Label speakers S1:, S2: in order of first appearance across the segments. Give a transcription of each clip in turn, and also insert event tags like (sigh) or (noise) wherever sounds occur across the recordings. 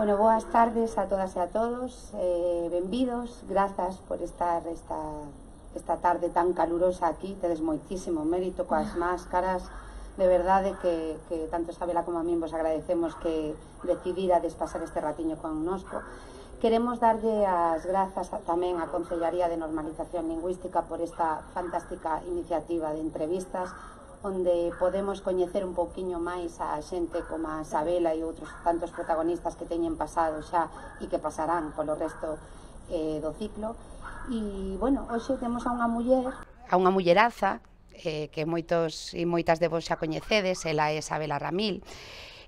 S1: Bueno, boas tardes a todas e a todos, eh, benvidos, grazas por estar esta, esta tarde tan calurosa aquí, tedes moitísimo mérito coas ah. máscaras, de verdade que, que tanto Sabela como a min vos agradecemos que decidírades pasar este ratiño con nosco. Queremos darlle as grazas a, tamén á Concellaría de Normalización Lingüística por esta fantástica iniciativa de entrevistas onde podemos coñecer un pouquiño máis a xente como a Sabela e outros tantos protagonistas que teñen pasado xa e que pasarán polo resto eh, do ciclo. E, bueno, hoxe temos a unha muller... A unha mulleraza, eh, que moitos e moitas de vos xa coñecedes, ela é Sabela Ramil,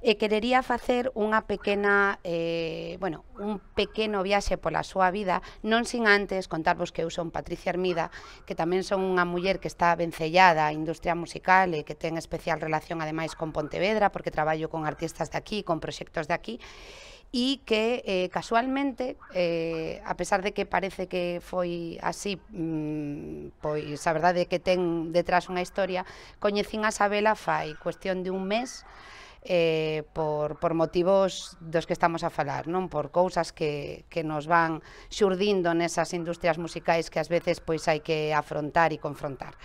S1: e querería facer unha pequena, eh, bueno, un pequeno viaxe pola súa vida, non sin antes contarvos que eu son Patricia Hermida, que tamén son unha muller que está vencellada á industria musical e que ten especial relación ademais con Pontevedra, porque traballo con artistas de aquí, con proxectos de aquí, e que eh, casualmente, eh, a pesar de que parece que foi así, mmm, pois a verdade é que ten detrás unha historia, coñecín a Sabela fai cuestión de un mes, eh, por, por motivos dos que estamos a falar, non por cousas que, que nos van xurdindo nesas industrias musicais que ás veces pois hai que afrontar e confrontar.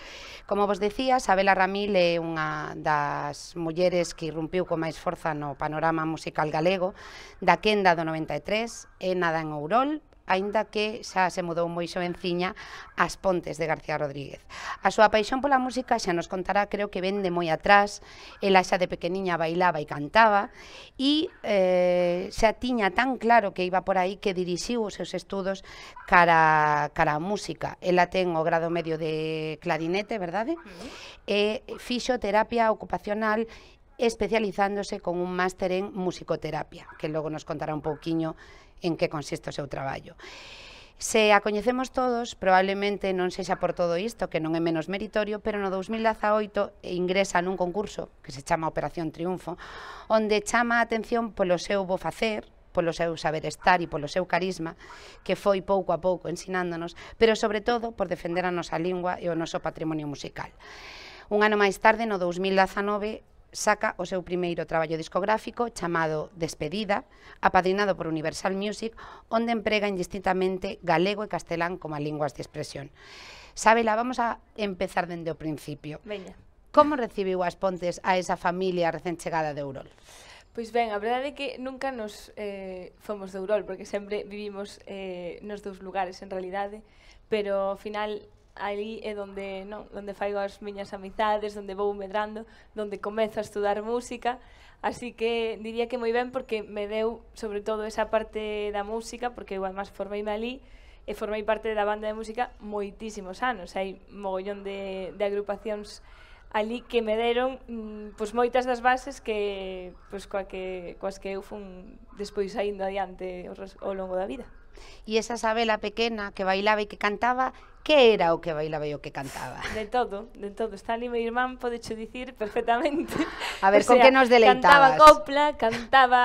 S1: Como vos decía, Sabela Ramil é unha das mulleres que irrumpiu con máis forza no panorama musical galego da quenda do 93, é nada en Ourol, Ainda que xa se mudou moi xovenciña ás Pontes de García Rodríguez. A su súa por la música se nos contará, creo que vende muy atrás, ela xa de pequeniña bailaba y e cantaba, ...y se eh, xa tan claro que iba por ahí... que dirigió sus estudios... cara, cara a música. Ela ten o grado medio de clarinete, ¿verdad? E ...fisioterapia ocupacional especializándose con un máster en musicoterapia, que luego nos contará un pouquiño en que consiste o seu traballo. Se a coñecemos todos, probablemente non sexa por todo isto, que non é menos meritorio, pero no 2018 ingresa nun concurso que se chama Operación Triunfo, onde chama a atención polo seu bo facer, polo seu saber estar e polo seu carisma, que foi pouco a pouco ensinándonos, pero sobre todo por defender a nosa lingua e o noso patrimonio musical. Un ano máis tarde, no 2019, saca o seu primeiro traballo discográfico chamado Despedida, apadrinado por Universal Music, onde emprega indistintamente galego e castelán como linguas de expresión. Sabela, vamos a empezar dende o principio. Veña. Como recibiu as Pontes a esa familia recén chegada de Urol?
S2: Pois ben, a verdade é que nunca nos eh, fomos de Urol, porque sempre vivimos eh, nos dous lugares, en realidade, pero ao final ali é donde, non, donde faigo as miñas amizades, donde vou medrando, donde comezo a estudar música, así que diría que moi ben porque me deu sobre todo esa parte da música, porque eu además formeime ali, e formei parte da banda de música moitísimos anos. Hai mogollón de, de agrupacións ali que me deron mm, pois moitas das bases que pois coa que coas que eu fun despois saindo adiante ao longo da vida.
S1: E esa Sabela pequena que bailaba e que cantaba, que era o que bailaba e o que cantaba?
S2: De todo, de todo. Está ali meu irmán, podecho dicir perfectamente. (laughs) A ver, o sea, con que nos deleitabas? Cantaba copla, cantaba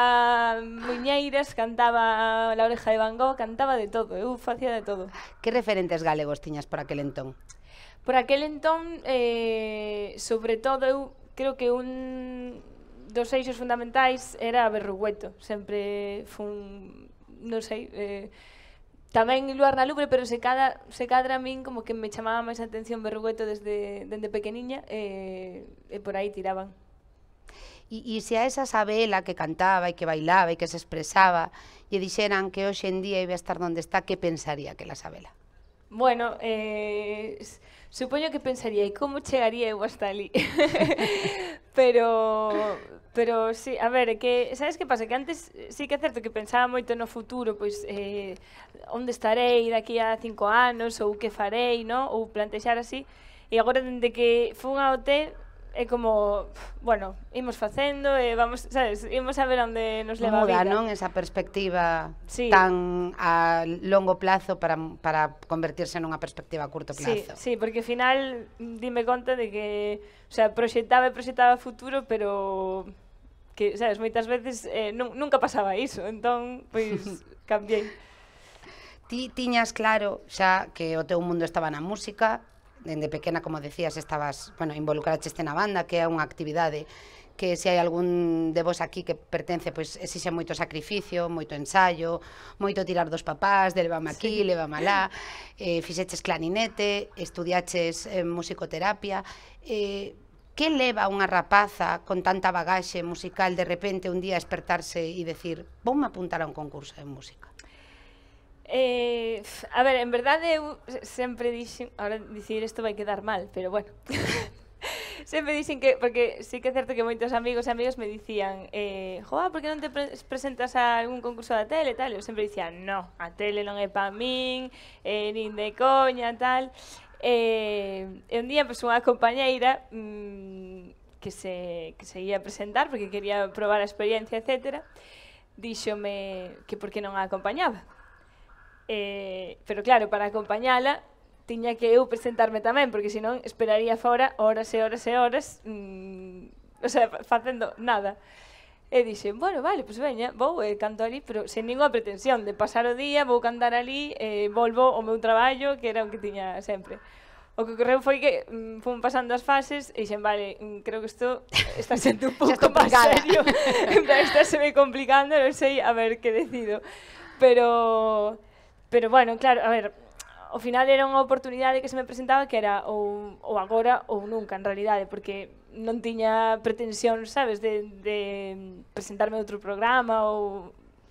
S2: muñeiras, cantaba la oreja de Van Gogh, cantaba de todo, eu eh, facía de todo. Que referentes galegos tiñas por aquel entón? Por aquel entón, eh, sobre todo, eu creo que un dos eixos fundamentais era Berrugueto. Sempre fun non sei, eh, tamén Luar na Lubre, pero se cada se cadra a min como que me chamaba máis a atención Berrugueto desde dende pequeniña e, eh, e por aí tiraban.
S1: E, e se a esa Sabela que cantaba e que bailaba e que se expresaba lle dixeran que hoxe en día iba a estar onde está, que pensaría que la Sabela?
S2: Bueno, eh, supoño que pensaría, e como chegaría eu hasta ali? (laughs) pero Pero sí, a ver, que sabes que pasa? Que antes sí que é certo que pensaba moito no futuro, pois eh, onde estarei daqui a cinco anos, ou que farei, no? ou plantexar así. E agora, dende que fun a OT, é como, bueno, imos facendo e vamos, sabes, imos a ver onde nos leva Muda, a vida. non?
S1: Esa perspectiva sí. tan a longo plazo para, para convertirse nunha perspectiva a curto plazo. Sí,
S2: sí, porque ao final dime conta de que, o sea, proxectaba e proxectaba futuro, pero que, sabes, moitas veces eh, nun, nunca pasaba iso, entón, pois, (laughs) cambiei.
S1: Ti tiñas claro xa que o teu mundo estaba na música, dende pequena, como decías, estabas, bueno, involucraste na banda, que é unha actividade que se hai algún de vos aquí que pertence, pois exixe moito sacrificio, moito ensaio, moito tirar dos papás, de levame aquí, sí. levame alá, eh, fixeches clarinete, estudiaches eh, musicoterapia, eh, ¿qué leva una rapaza con tanta bagaje musical de repente un día despertarse y e decir me apuntar a un concurso de música?
S2: Eh, a ver, en verdad, siempre sempre dixen, ahora dicir isto vai quedar mal, pero bueno. Siempre (laughs) dicen que, porque sí que es cierto que muchos amigos y e amigos me decían, eh, Joa, por qué no te presentas a algún concurso da tele, tal? yo siempre decía, no, a tele non é pa min, eh, nin de coña, tal eh, un día, pues, unha compañeira mmm, que, se, que se ia presentar porque quería probar a experiencia, etc. Díxome que por que non a acompañaba. Eh, pero claro, para acompañala tiña que eu presentarme tamén, porque senón esperaría fora horas e horas e horas, mmm, o sea, facendo nada. E dixen, bueno, vale, pois pues veña, vou e eh, canto ali, pero sen ninguna pretensión de pasar o día, vou cantar ali e eh, volvo ao meu traballo, que era o que tiña sempre. O que ocorreu foi que mm, fun pasando as fases e dixen, vale, mm, creo que isto está sendo un (laughs) pouco máis serio. (laughs) en está se me complicando, non sei a ver que decido. Pero, pero bueno, claro, a ver, ao final era unha oportunidade que se me presentaba que era ou, ou agora ou nunca, en realidade, porque non tiña pretensión, sabes, de, de
S1: presentarme outro programa ou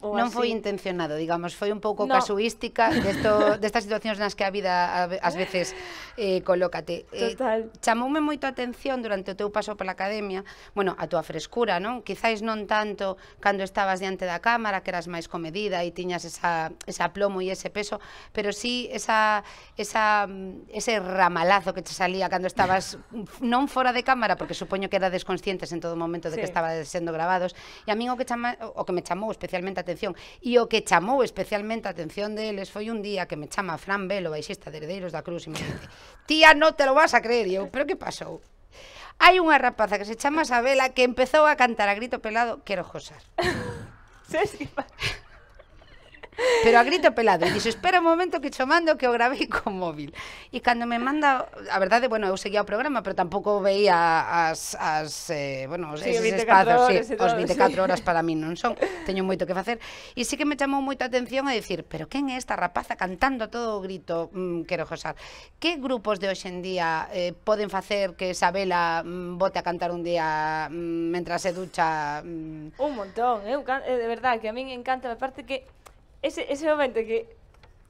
S1: Ou non así. foi intencionado, digamos, foi un pouco no. casuística desto, (laughs) destas situacións nas que a vida ás veces eh, colócate. Eh, Total. Eh, chamoume moito a atención durante o teu paso pola academia, bueno, a túa frescura, non? Quizáis non tanto cando estabas diante da cámara, que eras máis comedida e tiñas esa, esa plomo e ese peso, pero sí esa, esa, ese ramalazo que te salía cando estabas (laughs) non fora de cámara, porque supoño que era desconscientes en todo momento de sí. que estaba sendo gravados, e a min o que, chama, o que me chamou especialmente a atención. E o que chamou especialmente a atención deles foi un día que me chama Fran Velo, baixista de Heredeiros da Cruz, e me dice, tía, non te lo vas a creer. E eu, pero que pasou? Hai unha rapaza que se chama Sabela que empezou a cantar a grito pelado Quero josar. (laughs) pero a grito pelado. E dixo, espera un momento que chamando que o gravei (laughs) co móvil. E cando me manda, a verdade, bueno, eu seguía o programa, pero tampouco veía as, as eh, bueno, sí, eses espazos, sí, todo, os 24 sí. horas para min non son, (laughs) teño moito que facer. E sí que me chamou moita atención a decir, pero quen é esta rapaza cantando todo o grito, mm, quero josar. Que grupos de hoxendía eh, poden facer que Isabela mm, bote a cantar un día mm, mentras se ducha? Mm...
S2: Un montón, eu, eh? de verdade, que a min encanta, a parte que ese, ese momento que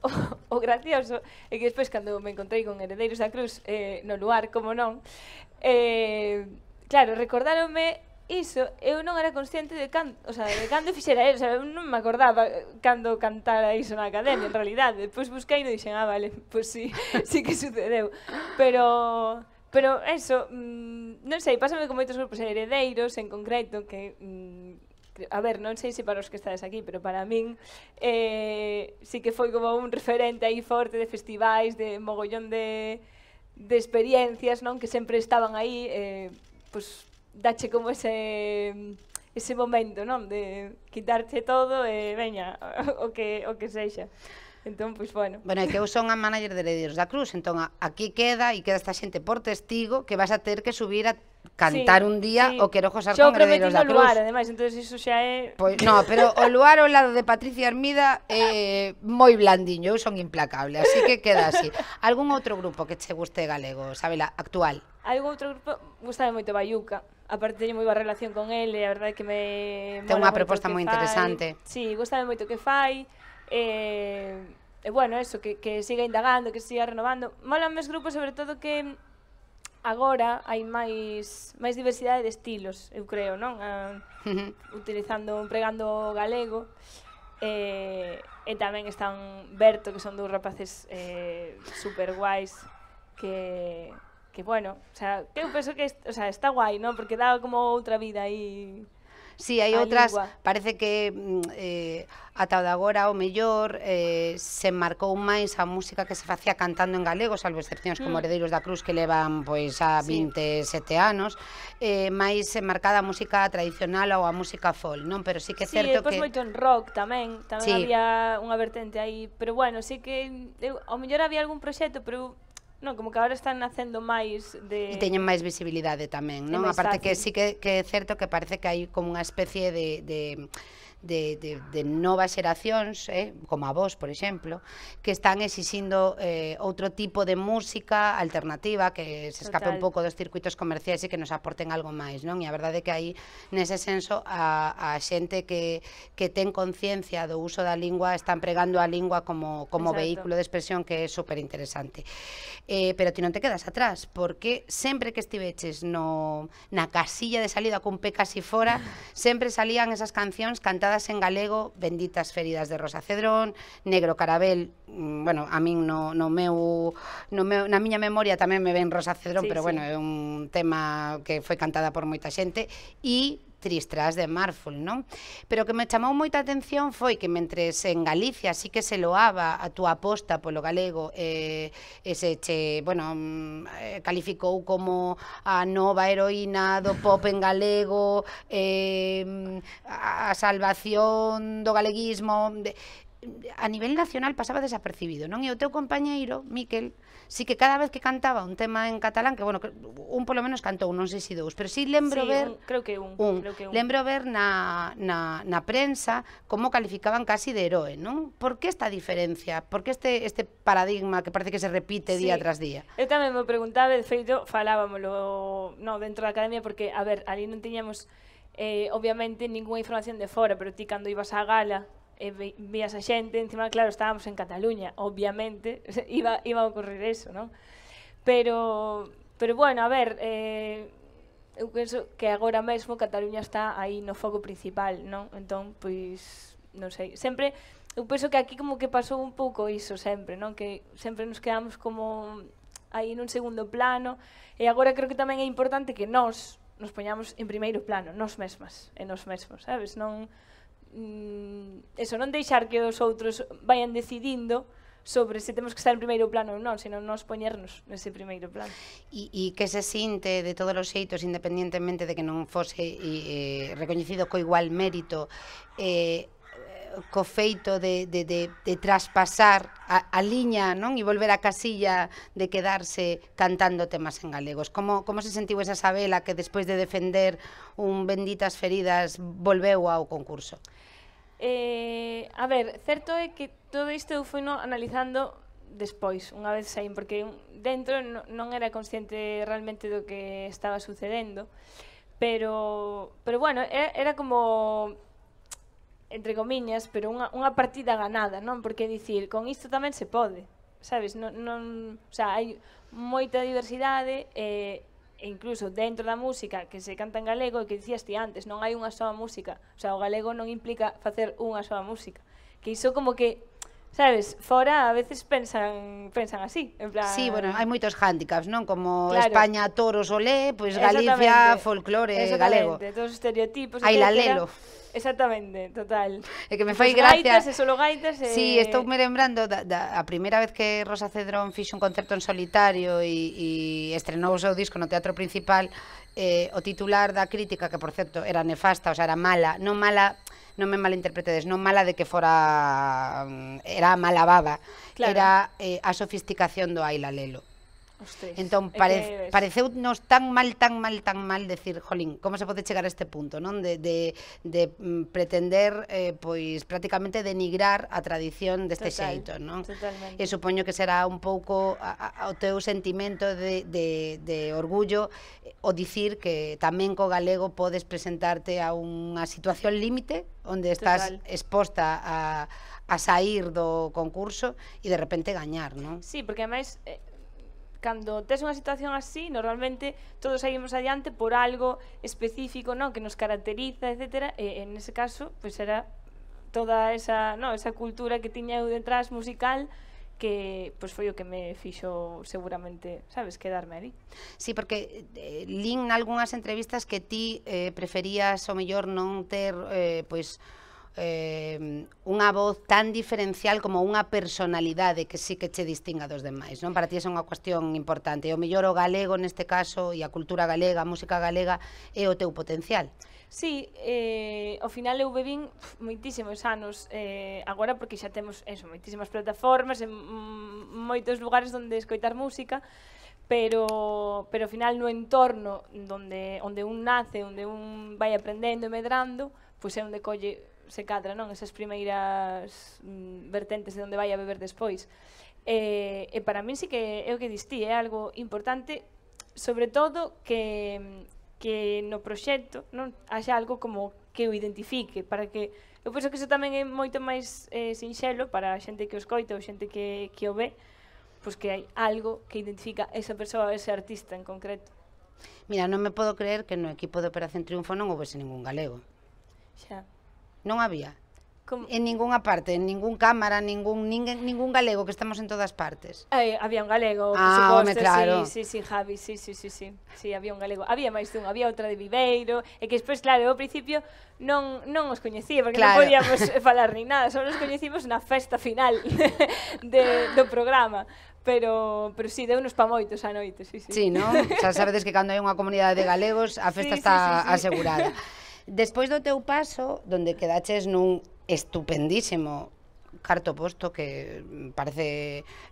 S2: (laughs) o, o gracioso é que despois cando me encontrei con Heredeiros da Cruz eh, no luar, como non, eh, claro, recordaronme iso, eu non era consciente de cando, o sea, de cando fixera, o sea, eu non me acordaba cando cantara iso na academia, en realidade. Depois busquei e dixen, ah, vale, (laughs) pois pues sí, sí que sucedeu. Pero Pero eso, mmm, non sei, pásame con moitos grupos heredeiros en concreto que mmm, a ver, non sei se para os que estades aquí, pero para min eh, sí que foi como un referente aí forte de festivais, de mogollón de, de experiencias, non? Que sempre estaban aí, eh, pois, dache como ese ese momento, non? De quitarche todo e veña, (laughs) o que, o que sexa. Entón, pois, bueno. Bueno, é que eu
S1: son a manager de Herederos da Cruz, entón aquí queda e queda esta xente por testigo que vas a ter que subir a cantar sí, un día sí. o quero gozar con Herederos da Cruz. Luar,
S2: ademais, entonces iso xa é... Pois, no, pero
S1: o luar ao lado de Patricia Armida é eh, moi blandiño, eu son implacable, así que queda así. Algún outro grupo que che guste galego, sabela, actual?
S2: Algún outro grupo, gustame moito Bayuca. Aparte teño moi boa relación con ele, a verdade que me... Ten unha proposta moi interesante. Si, Sí, gustame moito que fai. Eh, e bueno, eso, que, que siga indagando, que siga renovando. Mola mes grupos, sobre todo que agora hai máis máis diversidade de estilos, eu creo, non? Uh, (laughs) utilizando, empregando galego. Eh, e tamén están Berto, que son dous rapaces eh, super guais que que bueno, o sea, que eu penso que, o sea, está guai, non? Porque dá como outra vida aí
S1: Sí, hai outras, lingua. parece que mm, eh, ata o de agora o mellor eh, se marcou máis a música que se facía cantando en galego, salvo excepcións mm. como Heredeiros da Cruz que levan pois a sí. 27 anos, eh, máis marcada a música tradicional ou a música folk, non? Pero sí que é sí, certo pois que... Sí, moito
S2: en rock tamén, tamén sí. había unha vertente aí, pero bueno, sí que eu, ao mellor había algún proxecto, pero Non, como que agora están nacendo máis de... E teñen
S1: máis visibilidade tamén, non? Aparte fácil. que sí que, que é certo que parece que hai como unha especie de, de de, de, de novas xeracións, eh, como a vos, por exemplo, que están exixindo eh, outro tipo de música alternativa que se escape Total. un pouco dos circuitos comerciais e que nos aporten algo máis, non? E a verdade é que aí, nese senso, a, a xente que, que ten conciencia do uso da lingua está empregando a lingua como, como Exacto. vehículo de expresión que é super interesante. Eh, pero ti non te quedas atrás, porque sempre que estiveches no, na casilla de salida cun pe casi fora, sempre salían esas cancións cantadas publicadas en galego Benditas feridas de Rosa Cedrón, Negro Carabel, mm, bueno, a min no, no meu, no meu, na miña memoria tamén me ven Rosa Cedrón, sí, pero sí. bueno, é un tema que foi cantada por moita xente, e tristras de Marful, non? Pero que me chamou moita atención foi que mentre en Galicia sí que se loaba a túa aposta polo galego eh, ese che, bueno, mm, eh, calificou como a nova heroína do pop en galego, eh, a salvación do galeguismo, de, a nivel nacional pasaba desapercibido, non? E o teu compañeiro, Miquel, si que cada vez que cantaba un tema en catalán, que, bueno, un polo menos cantou, non sei se si dous, pero si sí lembro sí, ver... Un,
S2: creo que un, un. Creo que un. Lembro
S1: ver na, na, na prensa como calificaban casi de heroe, non? Por que esta diferencia? Por que este, este paradigma que parece que se repite sí. día tras día?
S2: Eu tamén me preguntaba, de feito, falábamolo no, dentro da academia, porque, a ver, ali non tiñamos... Eh, obviamente ninguna información de fora, pero ti cando ibas á gala e ve, a xente, encima, claro, estábamos en Cataluña, obviamente, (laughs) iba, iba a ocorrer eso, non? Pero, pero bueno, a ver, eh, eu penso que agora mesmo Cataluña está aí no foco principal, non? Entón, pois, non sei, sempre, eu penso que aquí como que pasou un pouco iso sempre, non? Que sempre nos quedamos como aí nun segundo plano, e agora creo que tamén é importante que nós nos poñamos en primeiro plano, nós mesmas, e nós mesmos, sabes? Non, mm, eso, non deixar que os outros vayan decidindo sobre se temos que estar en primeiro plano ou non, senón nos poñernos nese primeiro plano.
S1: E, e que se sinte de todos os xeitos, independientemente de que non fose e, eh, recoñecido co igual mérito, eh, co feito de, de, de, de traspasar a, a liña non e volver a casilla de quedarse cantando temas en galegos. Como, como se sentiu esa Sabela que despois de defender un Benditas Feridas volveu ao concurso?
S2: Eh, a ver, certo é que todo isto eu fui no analizando despois, unha vez saín, porque dentro non era consciente realmente do que estaba sucedendo, pero, pero bueno, era, era como entre comiñas, pero unha, unha partida ganada, non? Porque dicir, con isto tamén se pode, sabes? Non, non, o sea, hai moita diversidade e eh, e incluso dentro da música que se canta en galego e que dicías ti antes, non hai unha soa música, o sea, o galego non implica facer unha soa música, que iso como que Sabes, fora a veces pensan pensan así, en plan... Sí, bueno, hai
S1: moitos hándicaps, non? Como claro. España, toros, olé, pois pues Galicia, folclore, galego.
S2: todos os estereotipos... Hai la lelo. Era... Exactamente, total. É que me fai gracia. Gaitas solo gaitas e... Sí, eh. estou me
S1: lembrando da, da a primeira vez que Rosa Cedrón fixo un concerto en solitario e, e estrenou o seu disco no Teatro Principal, eh, o titular da crítica, que por certo era nefasta, o sea, era mala, non mala non me malinterpretedes, non mala de que fora mm, era mala baba, claro. era eh, a sofisticación do Aila Lelo. Ostres, entón, pare, pareceu nos tan mal, tan mal, tan mal decir, jolín, como se pode chegar a este punto, non? De, de, de mm, pretender, eh, pois, prácticamente denigrar a tradición deste Total, xeito, non? Totalmente. E supoño que será un pouco a, a, o teu sentimento de, de, de orgullo o dicir que tamén co galego podes presentarte a unha situación límite onde estás Total. exposta a, a sair do concurso e de repente gañar, non? Sí,
S2: porque además, Eh, cando tes unha situación así, normalmente todos saímos adiante por algo específico, non, que nos caracteriza, etc. E en ese caso, pois pues, era toda esa, no, esa cultura que tiña eu detrás musical, que pois pues, foi o que me fixo seguramente, sabes, quedarme ali. Sí,
S1: porque eh, lin algunhas entrevistas que ti eh, preferías o mellor non ter eh, pois pues, eh, unha voz tan diferencial como unha personalidade que sí que che distinga dos demais, non? Para ti é unha cuestión importante. E o mellor o galego neste caso e a cultura galega, a música galega é o teu potencial.
S2: Sí, eh, ao final eu bebín moitísimos anos eh, agora porque xa temos eso, moitísimas plataformas en moitos lugares onde escoitar música pero pero ao final no entorno onde onde un nace, onde un vai aprendendo e medrando, pois é onde colle se cadra, non? Esas primeiras mm, vertentes de onde vai a beber despois. E, e para min sí que é o que distí, é algo importante, sobre todo que que no proxecto non haxa algo como que o identifique para que eu penso que iso tamén é moito máis eh, sinxelo para a xente que o escoita ou xente que, que o ve pois que hai algo que identifica esa persoa, ese artista en concreto
S1: Mira, non me podo creer que no equipo de Operación Triunfo non houvese ningún galego Xa Non había. Como... En ningunha parte, en ningún cámara, ningún, ninguén, ningún galego, que estamos en todas partes.
S2: Eh, había un galego, ah, suposto, suposto, claro. sí, sí, sí, Javi, sí, sí, sí, sí, sí, había un galego. Había máis dun, había outra de Viveiro, e que despois, claro, ao principio non, non os coñecía, porque claro. non podíamos (laughs) falar ni nada, só nos coñecimos na festa final (laughs) de, do programa. Pero, pero sí, deu nos pa moitos a noite, sí, sí. Sí, non? Xa sabedes
S1: que cando hai unha comunidade de galegos, a festa sí, está sí, sí, sí. asegurada. (laughs) Despois do teu paso, donde quedaches nun estupendísimo carto posto que parece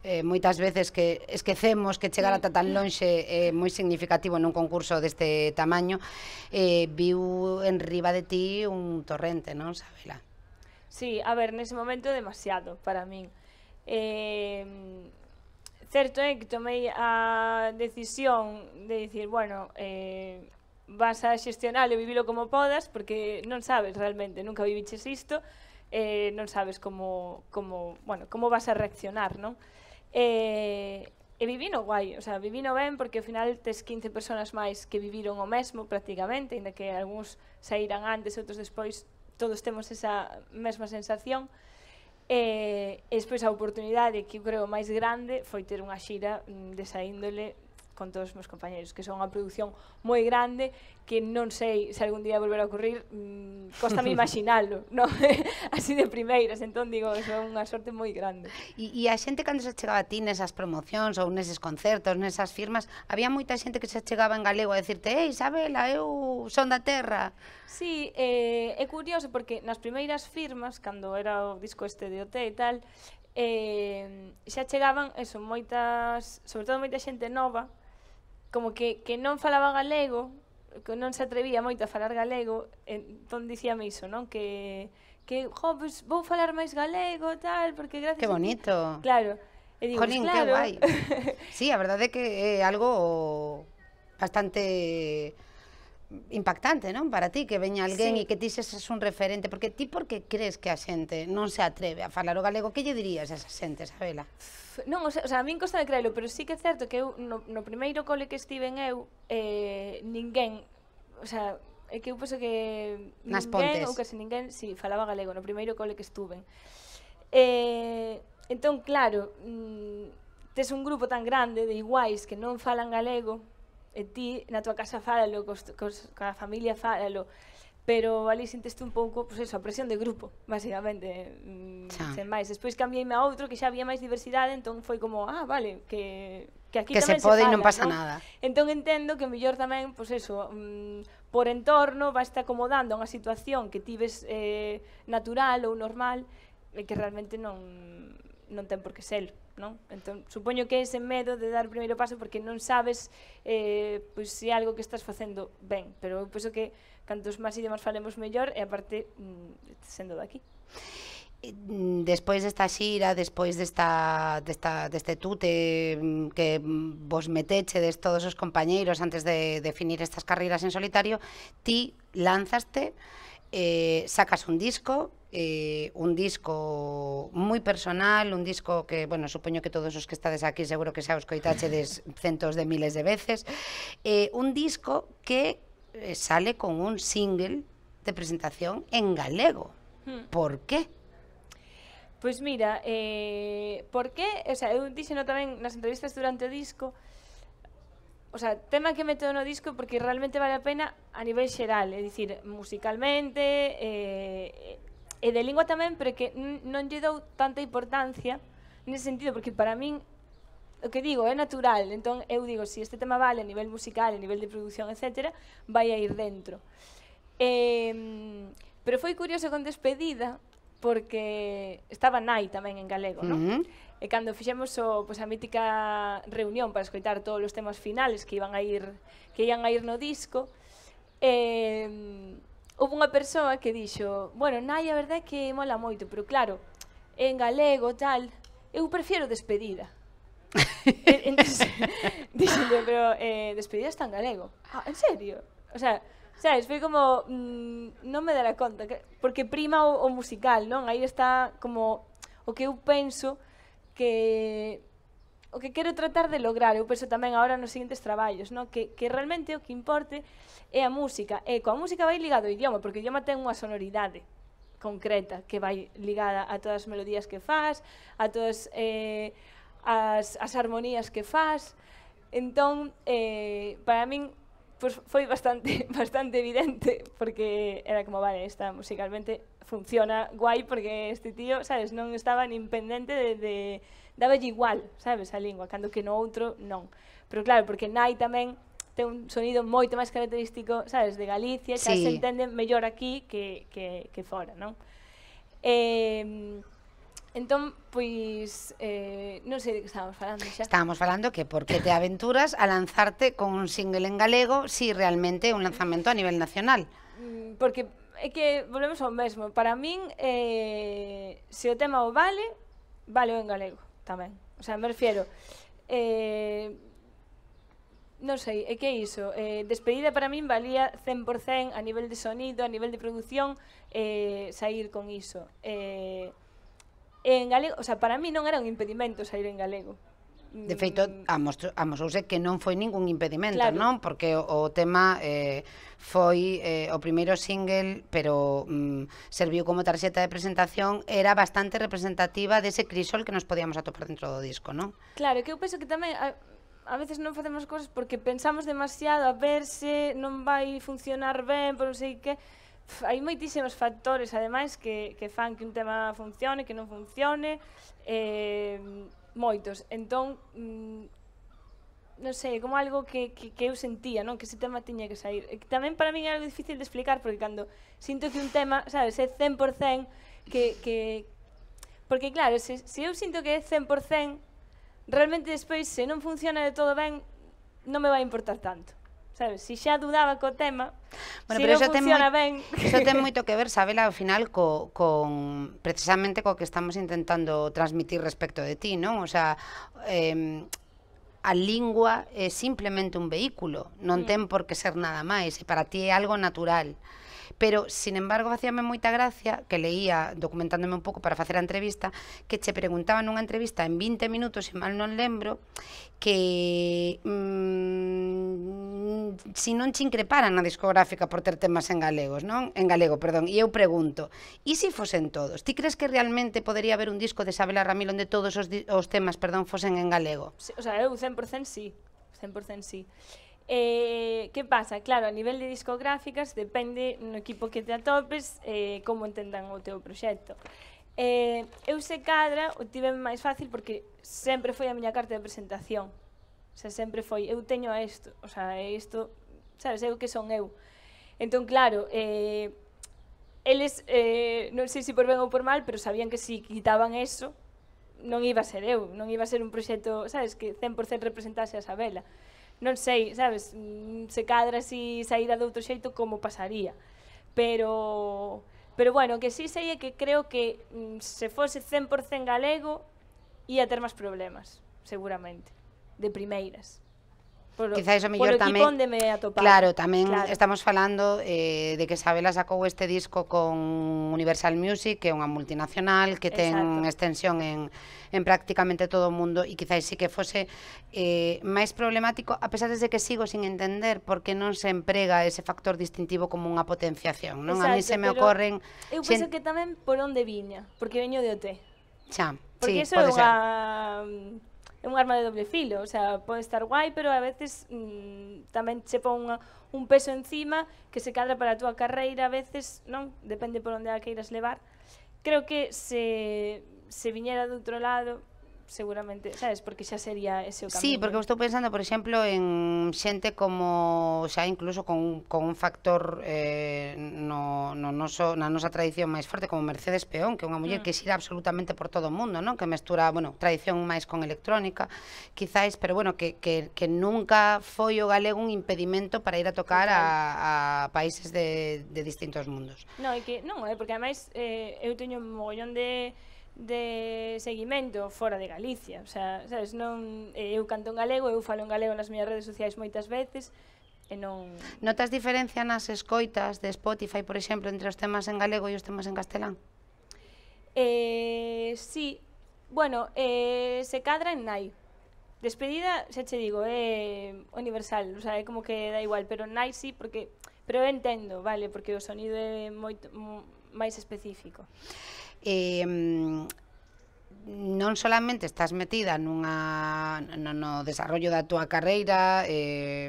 S1: eh, moitas veces que esquecemos que chegar ata tan lonxe é eh, moi significativo nun concurso deste tamaño eh, viu en riba de ti un torrente, non, Sabela?
S2: Sí, a ver, nese momento demasiado para min. Eh, certo é que tomei a decisión de dicir, bueno, eh, vas a xestionar e vivilo como podas, porque non sabes realmente, nunca viviches isto, eh, non sabes como, como, bueno, como vas a reaccionar, non? Eh, e vivino guai, o sea, vivino ben porque ao final tes 15 personas máis que viviron o mesmo prácticamente, inda que algúns saíran antes, outros despois, todos temos esa mesma sensación. Eh, e despois a oportunidade que eu creo máis grande foi ter unha xira mm, desaíndole con todos os meus compañeros, que son unha produción moi grande que non sei se algún día volverá a ocurrir, mmm, costa me (laughs) imaginalo, no? (laughs) así de primeiras, entón digo, son unha sorte moi grande.
S1: E, e a xente cando se chegaba a ti nesas promocións ou neses concertos, nesas firmas, había moita xente que se chegaba en galego a decirte, ei, Isabela, eu son da terra.
S2: Sí, eh, é curioso porque nas primeiras firmas, cando era o disco este de OT e tal, eh, xa chegaban eso, moitas, sobre todo moita xente nova como que, que non falaba galego, que non se atrevía moito a falar galego, entón dicíame iso, non? Que, que jo, pues, vou falar máis galego, tal, porque gracias... Que bonito. A claro. E digo, Jolín, claro. que guai.
S1: (laughs) sí, a verdade é que é algo bastante impactante, non? Para ti que veña alguén sí. e que ti sexes un referente, porque ti por que crees que a xente non se atreve a falar o galego? Que lle dirías a esa xente, Isabela?
S2: Non, o sea, o sea a min costa de creelo, pero sí que é certo que eu no, no primeiro cole que estiven eu, eh, ninguén, o sea, é que eu penso que ninguén, pontes. ou case ninguén, si, sí, falaba galego no primeiro cole que estuven. Eh, entón, claro, mm, tes un grupo tan grande de iguais que non falan galego, e ti na tua casa fálalo, cos, cos, coa familia fálalo, pero ali sinteste un pouco, pois pues eso, a presión de grupo, basicamente, mm, Xa. sen máis. Despois cambiei-me a outro que xa había máis diversidade, entón foi como, ah, vale, que que aquí que tamén se pode se e non pasa ¿no? nada. Entón entendo que mellor tamén, pois pues eso, mm, por entorno vas te acomodando a unha situación que tives eh, natural ou normal, e que realmente non non ten por que ser, non? Entón, supoño que ese medo de dar o primeiro paso porque non sabes eh, pois, se algo que estás facendo ben, pero eu penso que cantos máis idiomas falemos mellor e aparte mm, sendo daqui.
S1: Eh, despois desta xira, despois desta, desta, deste tute mm, que vos des todos os compañeiros antes de definir estas carreiras en solitario, ti lanzaste eh, sacas un disco, eh, un disco moi personal, un disco que, bueno, supoño que todos os que estades aquí seguro que xa os coitachedes (laughs) centos de miles de veces, eh, un disco que eh, sale con un single de presentación en galego. Hmm. Por qué?
S2: Pois pues mira, eh, por qué, o sea, eu dixeno tamén nas entrevistas durante o disco, o sea, tema que meto no disco porque realmente vale a pena a nivel xeral, é dicir, musicalmente, eh, e de lingua tamén, pero que non lle dou tanta importancia nese sentido, porque para min o que digo é natural, entón eu digo, se si este tema vale a nivel musical, a nivel de producción, etc., vai a ir dentro. Eh, pero foi curioso con despedida, porque estaba Nai tamén en galego, non? Uh -huh. E cando fixemos o, pois, a mítica reunión para escoitar todos os temas finales que iban a ir, que iban a ir no disco, eh, houve unha persoa que dixo, bueno, nai, a verdade é que mola moito, pero claro, en galego, tal, eu prefiero despedida. (laughs) Entonces, (laughs) dixenlle, pero eh, despedida está en galego. Ah, en serio? O sea, sabes, foi como, mm, non me dará conta, que, porque prima o, o musical, non? Aí está como o que eu penso que o que quero tratar de lograr, eu penso tamén agora nos seguintes traballos, no? que, que realmente o que importe é a música, e coa música vai ligado o idioma, porque o idioma ten unha sonoridade concreta que vai ligada a todas as melodías que faz, a todas eh, as, as armonías que faz, entón, eh, para min, pues, foi bastante, (laughs) bastante evidente, porque era como, vale, esta musicalmente funciona guai porque este tío, sabes, non estaba nin pendente de, de daballe igual, sabes, a lingua, cando que no outro non. Pero claro, porque Nai tamén ten un sonido moito máis característico, sabes, de Galicia, xa sí. se entende mellor aquí que, que, que fora, non? Eh, Entón, pois, eh, non sei de que estábamos falando xa. Estábamos
S1: falando que por que te aventuras a lanzarte con un single en galego si realmente é un lanzamento a nivel nacional.
S2: Mm, porque é que volvemos ao mesmo. Para min, eh, se o tema o vale, vale o en galego tamén. O sea, me refiero... Eh, non sei, é que é iso. Eh, despedida para min valía 100% a nivel de sonido, a nivel de produción, eh, sair con iso. Eh, en galego, o sea, para mí non era un impedimento sair en galego. De feito,
S1: amosouse que non foi ningún impedimento, claro. non? Porque o, o tema eh, foi eh, o primeiro single, pero mm, serviu como tarxeta de presentación, era bastante representativa dese crisol que nos podíamos atopar dentro do disco, non?
S2: Claro, que eu penso que tamén a, a veces non facemos cousas porque pensamos demasiado a ver se non vai funcionar ben, por non sei que hai moitísimos factores, ademais, que, que fan que un tema funcione, que non funcione, eh, moitos. Entón, mm, non sei, como algo que, que, que eu sentía, non? Que ese tema tiña que sair. E tamén para min é algo difícil de explicar, porque cando sinto que un tema, sabes, é 100% que... que porque claro, se, se eu sinto que é 100%, realmente despois, se non funciona de todo ben, non me vai importar tanto. Si ya dudaba co tema,
S1: bueno, si pero funciona ten moi, (laughs) que ver, Sabela, al final, co, con precisamente co que estamos intentando transmitir respecto de ti, non? O sea, em, a lingua simplemente un vehículo, no tiene mm. ten por qué ser nada más, y para ti es algo natural. Pero, sin embargo, facíame moita gracia que leía, documentándome un pouco para facer a entrevista, que che preguntaban nunha entrevista en 20 minutos, se mal non lembro, que mmm, si non che increparan na discográfica por ter temas en galegos, non? En galego, perdón. E eu pregunto, e se fosen todos? Ti crees que realmente podería haber un disco de Isabela Ramil onde todos os, os temas, perdón, fosen en galego? Sí,
S2: o sea, eu 100% sí. 100% sí. Eh, que pasa? Claro, a nivel de discográficas depende no equipo que te atopes eh, como entendan o teu proxecto. Eh, eu se cadra o tive máis fácil porque sempre foi a miña carta de presentación. O sea, sempre foi, eu teño isto, o sea, isto, sabes, eu que son eu. Entón, claro, eh, eles, eh, non sei se por ben ou por mal, pero sabían que se quitaban eso, non iba a ser eu, non iba a ser un proxecto, sabes, que 100% representase a Sabela. vela non sei, sabes, mm, se cadra si saíra de outro xeito como pasaría. Pero pero bueno, que si sí sei é que creo que mm, se fose 100% galego ia ter máis problemas, seguramente, de primeiras.
S1: Por, Quizáis o mellor tamén onde me atopar. Claro, tamén claro. estamos falando eh, de que Sabela sacou este disco con Universal Music, que é unha multinacional que ten Exacto. extensión en en prácticamente todo o mundo e quizáis sí que fose eh, máis problemático a pesar de que sigo sin entender por que non se emprega ese factor distintivo como unha potenciación, non? Exacto, a mí se me ocorren Eu penso sen... que
S2: tamén por onde viña, porque veño de OT.
S1: Xa, Porque sí, eso é unha
S2: é un arma de doble filo, o sea, pode estar guai, pero a veces mm, tamén che pon unha, un peso encima que se cadra para a túa carreira, a veces non, depende por onde a queiras levar. Creo que se, se viñera de outro lado, seguramente, sabes, porque xa sería ese o camiño. Sí, porque
S1: eu estou pensando, por exemplo, en xente como xa incluso con, con un factor eh, no, no noso, na nosa tradición máis forte como Mercedes Peón, que é unha muller mm. que xira absolutamente por todo o mundo, non? Que mestura, bueno, tradición máis con electrónica, quizáis, pero bueno, que, que, que nunca foi o galego un impedimento para ir a tocar a, a países de, de distintos mundos.
S2: Non, é que non, é eh, porque ademais eh, eu teño un mogollón de de seguimento fora de Galicia, o sea, sabes, non eh, eu canto en galego, eu falo en galego nas miñas redes sociais moitas veces, e non
S1: Notas diferencia nas escoitas de Spotify, por exemplo, entre os temas en galego e os temas en castelán?
S2: Eh, sí. Bueno, eh, se cadra en Nai. Despedida, xa che digo, é universal, o sea, é como que da igual, pero Nai sí, porque pero entendo, vale, porque o sonido é moito mo, máis específico.
S1: Eh, non solamente estás metida nunha no, no desarrollo da túa carreira, eh,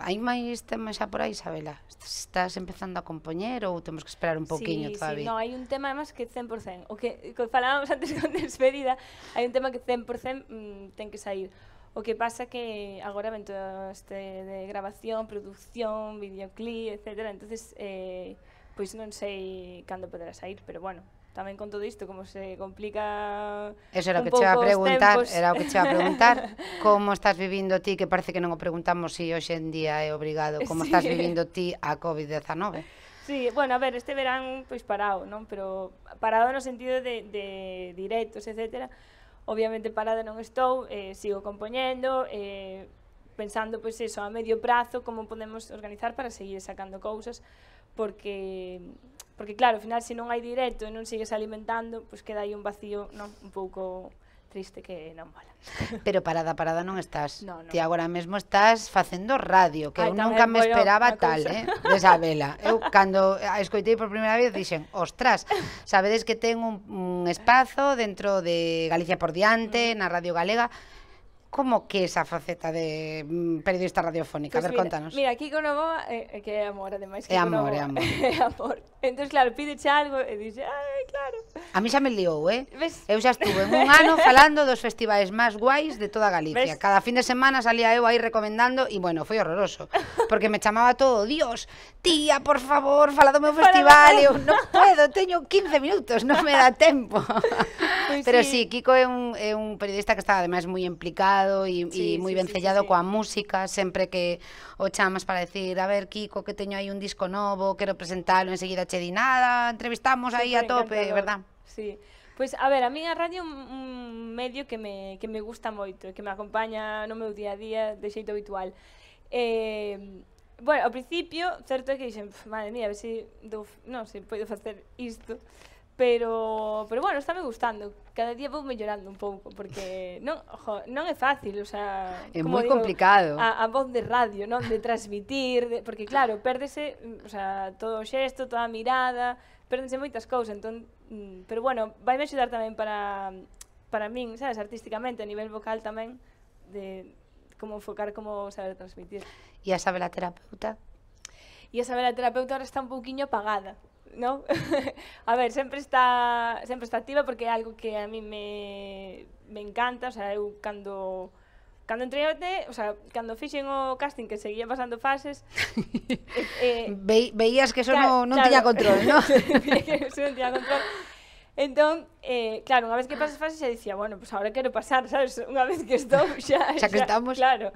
S1: hai máis temas xa por aí, Isabela? Estás empezando a compoñer ou temos que esperar un poquinho sí, todavía? Sí, no, hai
S2: un tema máis que 100%, o que, que falábamos (laughs) antes con despedida, hai un tema que 100% mm, ten que sair. O que pasa que agora ven todo este de grabación, producción, videoclip, etc. Entonces, eh, pois non sei cando poderá sair, pero bueno, tamén con todo isto como se complica Eso era o que che a preguntar, tempos. era o que che a preguntar,
S1: (laughs) como estás vivindo ti, que parece que non o preguntamos si hoxe en día é obrigado, como sí. estás vivindo ti a COVID-19?
S2: Sí, bueno, a ver, este verán pois parado, non? Pero parado no sentido de, de directos, etcétera. Obviamente parado non estou, eh, sigo compoñendo, eh, pensando pois eso a medio prazo como podemos organizar para seguir sacando cousas porque porque claro, ao final se non hai directo e non sigues alimentando, pois pues queda aí un vacío, non, un pouco triste
S1: que non mola. (laughs) Pero parada, parada non estás. No, no. Ti agora mesmo estás facendo radio, que Ay, eu nunca me esperaba tal, eh, de Isabela. Eu (laughs) cando a escoitei por primeira vez dixen, "Ostras, sabedes que ten un, un espazo dentro de Galicia por diante, mm. na Radio Galega." Como que esa faceta de mm, periodista radiofónica? Pues a ver, mira, contanos. Mira,
S2: aquí con Novoa, eh, eh, que é amor, ademais. É amor, é amor. (laughs) É amor. Entón, claro, pídeche algo e dixe, ai, claro.
S1: A mí xa me liou, eh? Ves? Eu xa estuve un ano falando dos festivais máis guais de toda Galicia. Ves? Cada fin de semana salía eu aí recomendando e, bueno, foi horroroso. Porque me chamaba todo, Dios, tía, por favor, fala do meu festival. eu, non puedo, teño 15 minutos, non me dá tempo. Pues pois Pero sí. sí, Kiko é un, é un periodista que está ademais moi implicado vencellado e, sí, e moi sí, vencellado sí, sí, coa música, sempre que o chamas para decir, a ver, Kiko, que teño aí un disco novo, quero presentalo, enseguida che di nada, entrevistamos aí a tope, verdad?
S2: Sí. Pois, pues, a ver, a mí a radio é un medio que me, que me gusta moito, que me acompaña no meu día a día de xeito habitual. Eh, bueno, ao principio, certo é que dixen, madre mía, a ver se si dou, non, se si podo facer isto. Pero, pero bueno, estáme gustando. Cada día vou mellorando un pouco, porque non, ojo, non é fácil, o sea... É moi complicado. A, a voz de radio, non? De transmitir, de, porque claro, pérdese, o sea, todo o xesto, toda a mirada, pérdense moitas cousas, entón... Mm, pero bueno, vai me axudar tamén para, para min, sabes, artísticamente, a nivel vocal tamén, de como enfocar como saber transmitir.
S1: E a saber a terapeuta?
S2: E a saber a terapeuta ahora está un pouquiño apagada. ¿no? (laughs) a ver, sempre está sempre está activa porque é algo que a mí me, me encanta, o sea, eu cando Cando entrei o sea, cando fixen o casting que seguía pasando fases...
S1: (laughs) eh, Ve, eh, veías que eso claro, non, non claro, tiña control, ¿no? que
S2: (laughs) non tiña control. Entón, eh, claro, unha vez que pasas fases xa dicía, bueno, pues ahora quero pasar, sabes? Unha vez que estou xa... xa que estamos. Claro.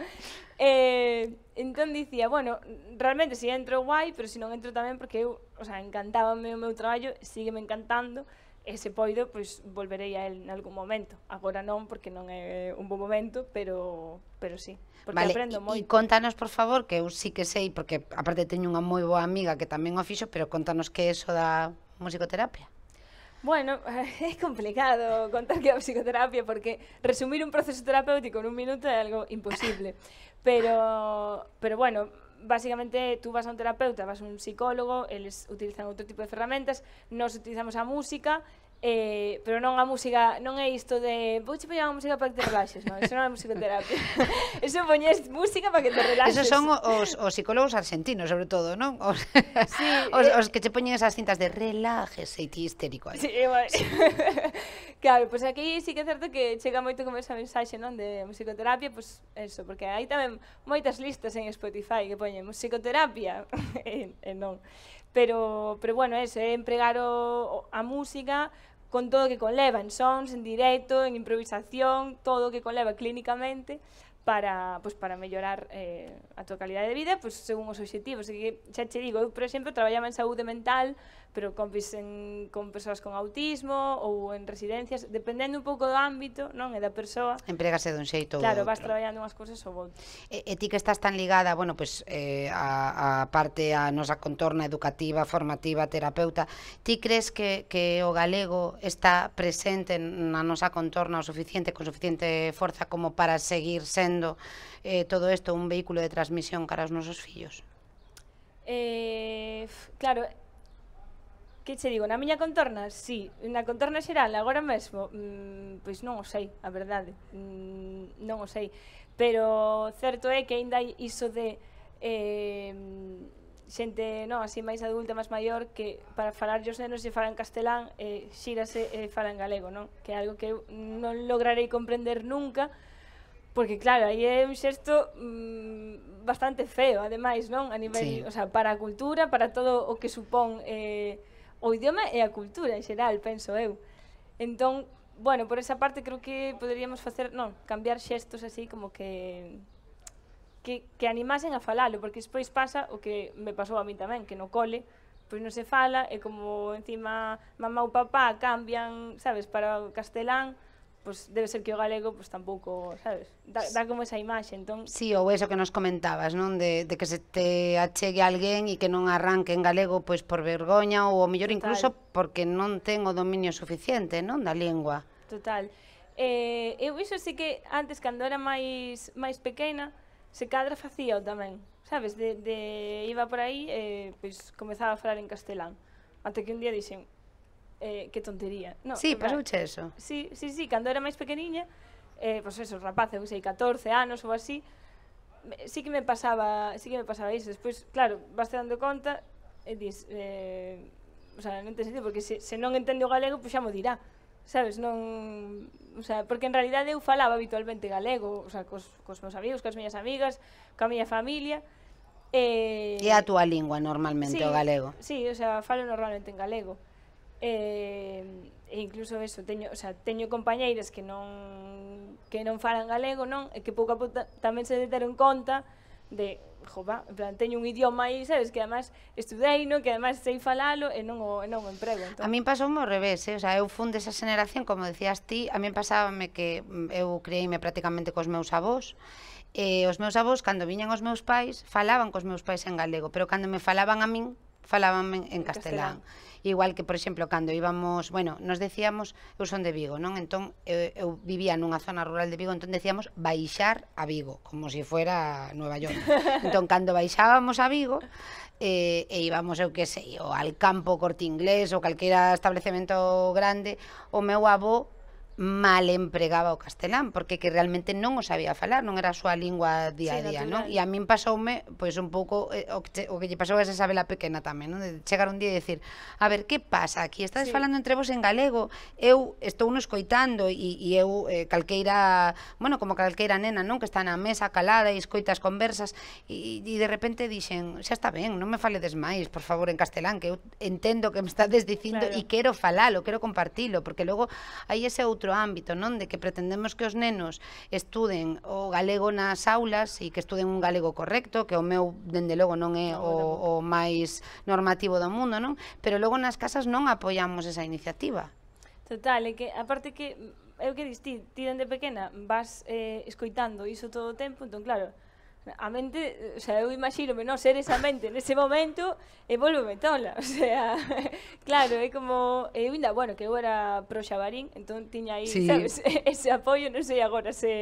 S2: Eh, entón dicía, bueno, realmente se si entro guai, pero se si non entro tamén porque eu o sea, encantaba o meu traballo, me encantando, ese se poido, pois pues, volverei a él en algún momento. Ahora no, porque no es un buen momento, pero pero sí, porque aprendo moito. E
S1: contanos, por favor, que sí que sei, porque aparte tengo una muy buena amiga que también o pero contanos que é eso da musicoterapia.
S2: Bueno, (laughs) es complicado contar que la psicoterapia porque resumir un proceso terapéutico en un minuto es algo imposible. Pero, pero bueno, básicamente tú vas a un terapeuta, vas a un psicólogo, ellos utilizan otro tipo de herramientas, nos utilizamos a música Eh, pero non a música, non é isto de vou che poñer a música para que te relaxes, non, iso non é musicoterapia. eso (laughs) poñes música para que te relaxes. Esos son os,
S1: os psicólogos argentinos, sobre todo, non? (laughs) Os,
S2: sí, os, eh, os que
S1: che poñen esas cintas de relájese e ti histérico Sí, eh,
S2: sí. (laughs) claro, pois pues aquí sí que é certo que chega moito como esa mensaxe, non, de musicoterapia, pois pues eso, porque hai tamén moitas listas en Spotify que poñen musicoterapia e, e non. Pero, pero bueno, é empregar o, a música con todo o que conleva, en sons, en directo, en improvisación, todo o que conleva clínicamente para, pues, para mellorar eh, a túa calidade de vida, pues, según os obxectivos. E que, xa che digo, eu, por exemplo, traballaba en saúde mental, pero con, en, con persoas con autismo ou en residencias, dependendo un pouco do ámbito non e da
S1: persoa. Empregase dun xeito claro, ou Claro, vas
S2: traballando unhas cousas ou outras.
S1: E, e ti que estás tan ligada, bueno, pues, eh, a, a parte a nosa contorna educativa, formativa, terapeuta, ti crees que, que o galego está presente na nosa contorna o suficiente, con suficiente forza como para seguir sendo eh, todo isto un vehículo de transmisión cara aos nosos fillos?
S2: Eh, claro, Que che digo, na miña contorna, sí, na contorna xeral, agora mesmo, mm, pois non o sei, a verdade, mm, non o sei, pero certo é que aínda hai iso de eh, xente non, así máis adulta, máis maior, que para falar os nenos se falan castelán, eh, xírase e eh, falan galego, non? Que é algo que non lograrei comprender nunca, porque claro, aí é un xesto mm, bastante feo, ademais, non? A nivel, sí. o sea, para a cultura, para todo o que supón eh, o idioma e a cultura en xeral, penso eu. Entón, bueno, por esa parte creo que poderíamos facer, non, cambiar xestos así como que que, que animasen a falalo, porque despois pasa o que me pasou a mí tamén, que no cole pois non se fala e como encima mamá ou papá cambian, sabes, para o castelán, pues debe ser que o galego pues tampouco, sabes, da, da como esa imaxe, entón... Si,
S1: sí, ou eso que nos comentabas, non, de, de que se te achegue alguén e que non arranque en galego pois por vergoña ou o mellor Total. incluso porque non ten o dominio suficiente, non, da lingua.
S2: Total. Eh, eu iso sí que antes cando era máis máis pequena, se cadra facía tamén, sabes, de, de iba por aí e eh, pois comezaba a falar en castelán. Até que un día dixen, eh, que tontería. No, sí, pasouche eso. Sí, sí, sí, cando era máis pequeniña, eh, pois pues eso, rapaz, eu sei, 14 anos ou así, sí que me pasaba, sí que me pasaba iso. Despois, claro, vas te dando conta e eh, dis, eh, o sea, non te sentido, porque se, se non entende o galego, pois pues xa mo dirá. Sabes, non, o sea, porque en realidad eu falaba habitualmente galego, o sea, cos, cos meus amigos, cos miñas amigas, coa miña familia, Eh, e a
S1: túa lingua normalmente sí, o galego.
S2: Sí, o sea, falo normalmente en galego. E, e incluso eso, teño, o sea, teño compañeiras que non que non falan galego, non? E que pouco a pouco tamén se deteron conta de, jova, en plan, teño un idioma aí, sabes, que además estudei, no? que además sei falalo e non o, e non o emprego.
S1: Entón. A min pasou ao revés, eh? o sea, eu fun desa xeneración, como decías ti, a min pasábame que eu creíme prácticamente cos meus avós, e os meus avós, cando viñan os meus pais, falaban cos meus pais en galego, pero cando me falaban a min, falaban en, en castelán. castelán. Igual que, por exemplo, cando íbamos, bueno, nos decíamos, eu son de Vigo, non? Entón, eu, eu vivía nunha zona rural de Vigo, entón decíamos baixar a Vigo, como se si fuera Nueva York. (laughs) entón, cando baixábamos a Vigo, eh, e íbamos, eu que sei, ou al campo corte inglés, ou calquera establecemento grande, o meu avó mal empregaba o castelán, porque que realmente no o sabía falar, no era su lengua lingua día a día, non? E a min pasoume, pois un poco, eh, o, que, pasó que lle pasou a esa Isabela pequena tamén, non? De un día e decir, a ver, ¿qué pasa aquí? ¿Estás hablando falando entre vos en galego, eu estoy uno escoitando y e eu eh, calqueira, bueno, como calqueira nena, non? Que está a mesa calada y escoitas conversas y de repente dicen xa está bien, no me faledes máis, por favor, en castelán, que eu entendo que me estás dicindo y quiero quero quiero compartirlo, porque luego hay ese otro outro ámbito, non? De que pretendemos que os nenos estuden o galego nas aulas e que estuden un galego correcto, que o meu, dende logo, non é o, o máis normativo do mundo, non? Pero logo nas casas non apoiamos esa iniciativa.
S2: Total, é que, aparte que, é o que dis, ti, ti dende pequena vas eh, escoitando iso todo o tempo, entón, claro, a mente, o sea, eu imagínome non ser esa mente nese momento e volveme tola, (laughs) o sea, claro, é como, eu ainda, bueno, que eu era pro Xabarín, entón tiña aí, sí. sabes, (laughs) ese apoio, non sei agora se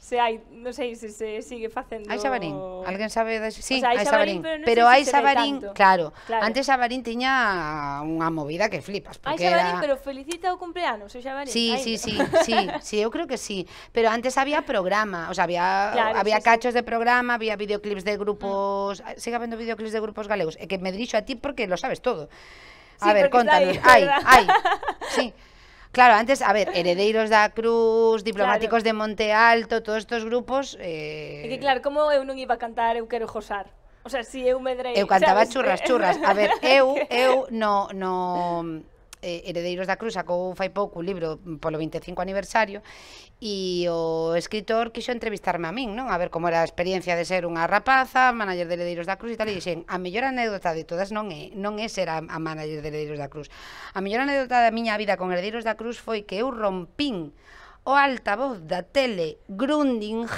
S2: se hai, non sei se se sigue facendo. Hai Xabarín,
S1: Alguén sabe de si? Sí, o sea, hai Xabarín, pero, non pero sei claro, claro. Antes Xabarín tiña unha movida que flipas, porque hai Xabarín, era... pero
S2: felicita o cumpleanos, o Xabarín. Sí, si, sí, sí, sí,
S1: sí, eu creo que sí, pero antes había programa, o sea, había (laughs) claro, había sí, cachos sí. de programa, había videoclips de grupos, ah. Mm. siga vendo videoclips de grupos galegos, e que me dirixo a ti porque lo sabes todo. A sí, ver, contanos. Aí, ai, ai. Sí. (laughs) Claro, antes, a ver, Heredeiros da Cruz, Diplomáticos claro. de Monte Alto, todos estos grupos... Eh... que
S2: claro, como eu non iba a cantar Eu quero josar? O sea, si eu medrei... Eu cantaba sabes? churras, churras. A ver, (laughs) eu, eu
S1: no, no eh, Heredeiros da Cruz sacou fai pouco o libro polo 25 aniversario e o escritor quixo entrevistarme a min, non? A ver como era a experiencia de ser unha rapaza, manager de Heredeiros da Cruz e tal, e dixen, a mellor anécdota de todas non é, non é ser a, a manager de Heredeiros da Cruz. A mellor anécdota da miña vida con Heredeiros da Cruz foi que eu rompín o altavoz da tele Grunding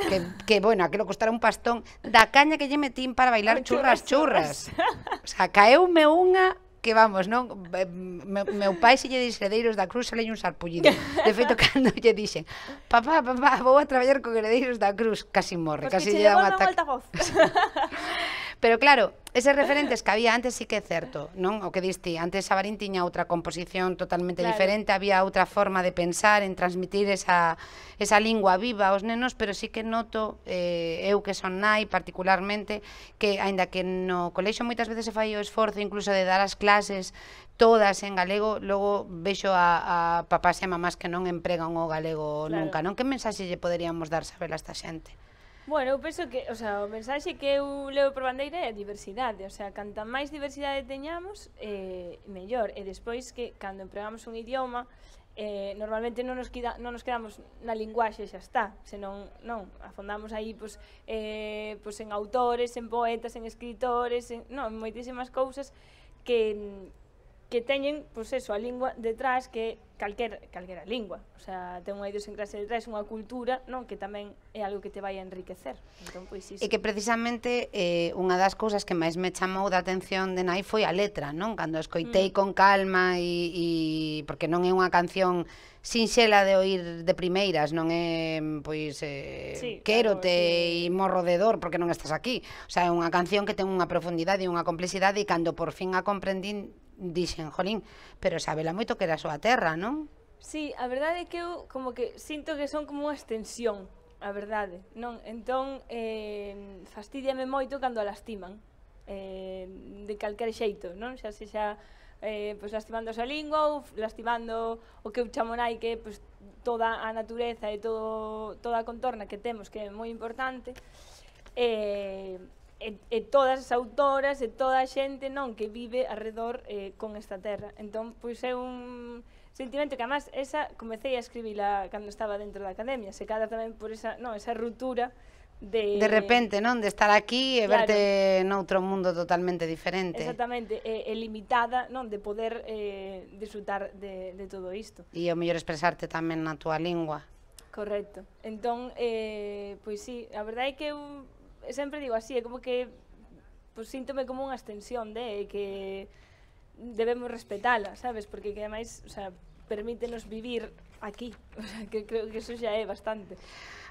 S1: que, que bueno, aquilo costara un pastón da caña que lle metín para bailar churras churras. churras. O sea, caeume unha que vamos, non? Meu, meu pai se lle dixe Heredeiros da Cruz, salei un sarpullido. De feito, (laughs) cando lle dixen, papá, papá, vou a traballar con Heredeiros da Cruz, casi morre, pues casi lle dá un ataque. (laughs) Pero claro, ese referentes que había antes sí que é certo, non? O que diste, antes Sabarín tiña outra composición totalmente claro. diferente, había outra forma de pensar en transmitir esa, esa lingua viva aos nenos, pero sí que noto, eh, eu que son nai particularmente, que aínda que no colexo moitas veces se fai o esforzo incluso de dar as clases todas en galego, logo vexo a, a papás e mamás que non empregan o galego claro. nunca, non? Que mensaxe lle poderíamos dar saber a esta xente?
S2: Bueno, eu penso que, o sea, o mensaxe que eu levo por bandeira é a diversidade, o sea, canta máis diversidade teñamos, eh, mellor, e despois que cando empregamos un idioma, eh, normalmente non nos, queda, non nos quedamos na linguaxe xa está, senón non, afondamos aí pois, eh, pois en autores, en poetas, en escritores, en, non, en moitísimas cousas que, que teñen, pois eso, a lingua detrás que calquer, calquera lingua. O sea, ten unha idiosincrasia detrás, unha cultura, non? Que tamén é algo que te vai a enriquecer. Entón, pois iso. E que
S1: precisamente eh, unha das cousas que máis me chamou da atención de Nai foi a letra, non? Cando escoitei mm. con calma e, e... porque non é unha canción sinxela de oír de primeiras, non é pois eh, sí, quérote claro, sí. morro de dor porque non estás aquí. O sea, é unha canción que ten unha profundidade e unha complexidade e cando por fin a comprendín dixen, jolín, pero sabela moito que era a súa terra, non?
S2: Sí, a verdade é que eu como que sinto que son como unha extensión, a verdade, non? Entón, eh, fastidiame moito cando a lastiman, eh, de calquer xeito, non? Xa se xa eh, pois lastimando a súa lingua ou lastimando o que eu chamo nai que pois, toda a natureza e todo, toda a contorna que temos que é moi importante eh, e, e todas as autoras e toda a xente non que vive alrededor eh, con esta terra. Entón, pois é un sentimento que además esa comecei a escribila cando estaba dentro da academia, se cada tamén por esa, non, esa ruptura de De repente,
S1: non, de estar aquí e claro. verte noutro mundo totalmente diferente.
S2: Exactamente, e, e limitada, non, de poder eh disfrutar de de todo isto.
S1: E o mellor expresarte tamén na túa lingua.
S2: Correcto. Entón, eh, pois sí, a verdade é que eu sempre digo así, é como que pues, síntome como unha extensión de que debemos respetala, sabes? Porque que ademais, o sea, permítenos vivir aquí, (laughs) o sea, que creo que eso xa é
S1: bastante.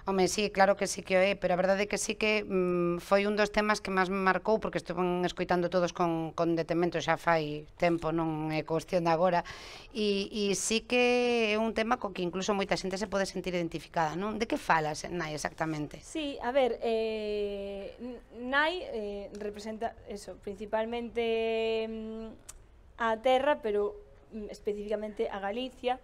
S1: Home, sí, claro que sí que o é, pero a verdade é que sí que mm, foi un dos temas que máis me marcou porque estuve escoitando todos con, con detemento xa fai tempo, non é cuestión de agora, e, e sí que é un tema co que incluso moita xente se pode sentir identificada, non? De que falas, Nai, exactamente?
S2: Sí, a ver, eh, Nai eh, representa eso, principalmente mm, a terra, pero mm, especificamente a Galicia,